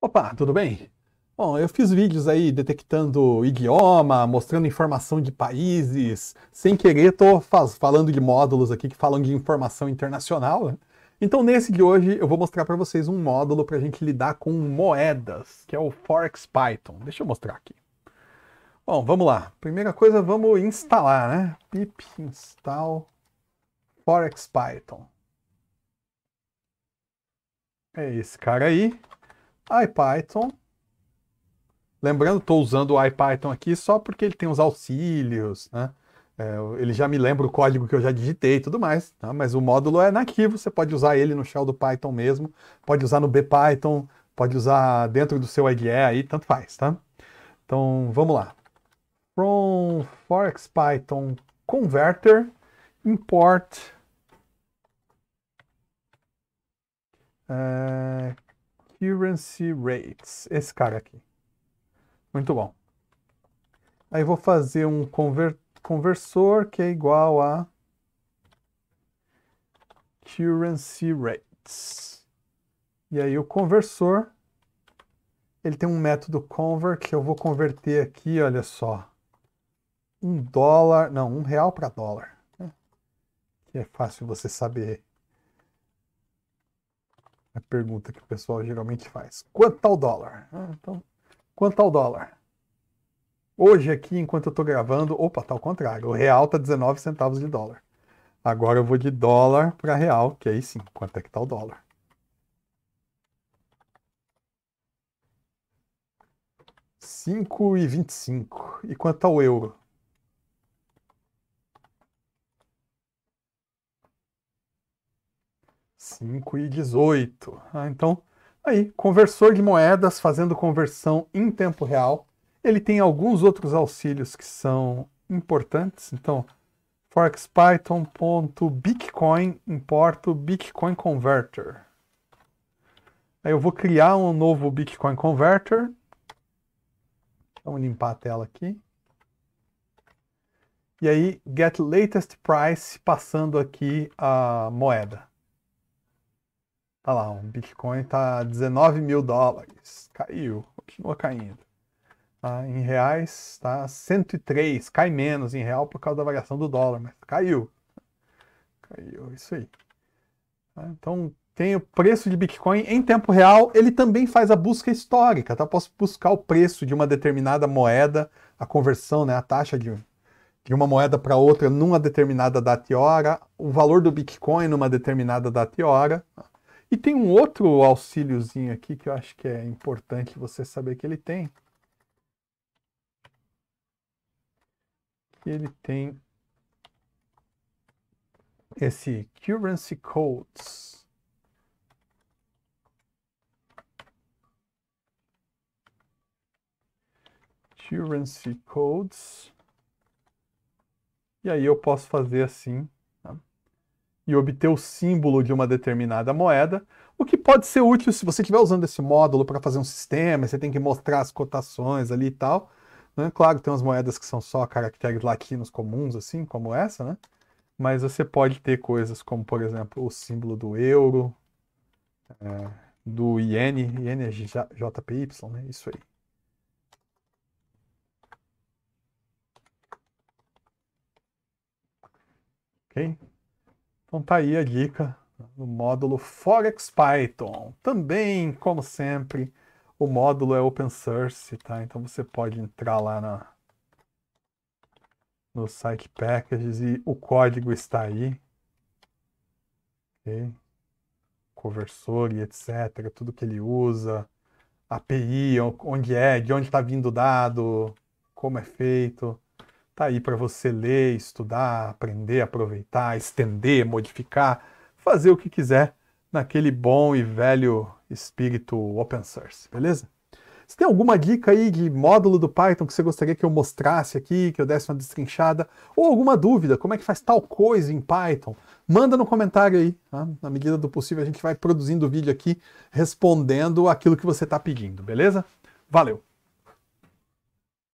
Opa, tudo bem? Bom, eu fiz vídeos aí detectando idioma, mostrando informação de países. Sem querer, tô falando de módulos aqui que falam de informação internacional. Né? Então, nesse de hoje, eu vou mostrar para vocês um módulo para a gente lidar com moedas, que é o Forex Python. Deixa eu mostrar aqui. Bom, vamos lá. Primeira coisa, vamos instalar, né? pip install forex python. É esse cara aí. IPython. Lembrando, estou usando o IPython aqui só porque ele tem os auxílios, né? É, ele já me lembra o código que eu já digitei e tudo mais, tá? mas o módulo é nativo, você pode usar ele no shell do Python mesmo, pode usar no BPython, pode usar dentro do seu IDE aí, tanto faz, tá? Então, vamos lá. From ForexPython converter import é, Currency Rates, esse cara aqui. Muito bom. Aí vou fazer um conver conversor que é igual a Currency Rates. E aí o conversor, ele tem um método convert que eu vou converter aqui, olha só. Um dólar, não, um real para dólar. Né? Que é fácil você saber a pergunta que o pessoal geralmente faz. Quanto tá o dólar? Ah, então, quanto tá o dólar? Hoje aqui, enquanto eu estou gravando, opa, tá ao contrário. O real tá 19 centavos de dólar. Agora eu vou de dólar para real, que aí sim, quanto é que tá o dólar? Cinco e vinte e cinco. E quanto ao euro? 5 e 18. Ah, então, aí, conversor de moedas fazendo conversão em tempo real. Ele tem alguns outros auxílios que são importantes. Então, forexpython.bitcoin importo Bitcoin Converter. Aí eu vou criar um novo Bitcoin Converter. Vamos limpar a tela aqui. E aí, get latest price, passando aqui a moeda. Olha tá lá, o Bitcoin tá 19 mil dólares. Caiu, continua caindo. Tá, em reais está 103, cai menos em real por causa da variação do dólar, mas caiu. Caiu, é isso aí. Tá, então tem o preço de Bitcoin em tempo real, ele também faz a busca histórica, tá? Posso buscar o preço de uma determinada moeda, a conversão, né, a taxa de, de uma moeda para outra numa determinada data e hora, o valor do Bitcoin numa determinada data e hora. Tá? E tem um outro auxíliozinho aqui que eu acho que é importante você saber que ele tem. ele tem esse currency codes. Currency codes. E aí eu posso fazer assim e obter o símbolo de uma determinada moeda, o que pode ser útil se você estiver usando esse módulo para fazer um sistema, você tem que mostrar as cotações ali e tal. Né? Claro, tem umas moedas que são só caracteres latinos comuns, assim, como essa, né? Mas você pode ter coisas como, por exemplo, o símbolo do euro, é, do iene, iene é JPY, né? Isso aí. Ok? Então tá aí a dica no módulo Forex Python. Também, como sempre, o módulo é open source, tá? Então você pode entrar lá na, no site packages e o código está aí. Okay? Conversor e etc. Tudo que ele usa, API, onde é, de onde está vindo o dado, como é feito. Tá aí para você ler, estudar, aprender, aproveitar, estender, modificar, fazer o que quiser naquele bom e velho espírito open source, beleza? Se tem alguma dica aí de módulo do Python que você gostaria que eu mostrasse aqui, que eu desse uma destrinchada, ou alguma dúvida, como é que faz tal coisa em Python, manda no comentário aí. Tá? Na medida do possível, a gente vai produzindo o vídeo aqui respondendo aquilo que você está pedindo, beleza? Valeu!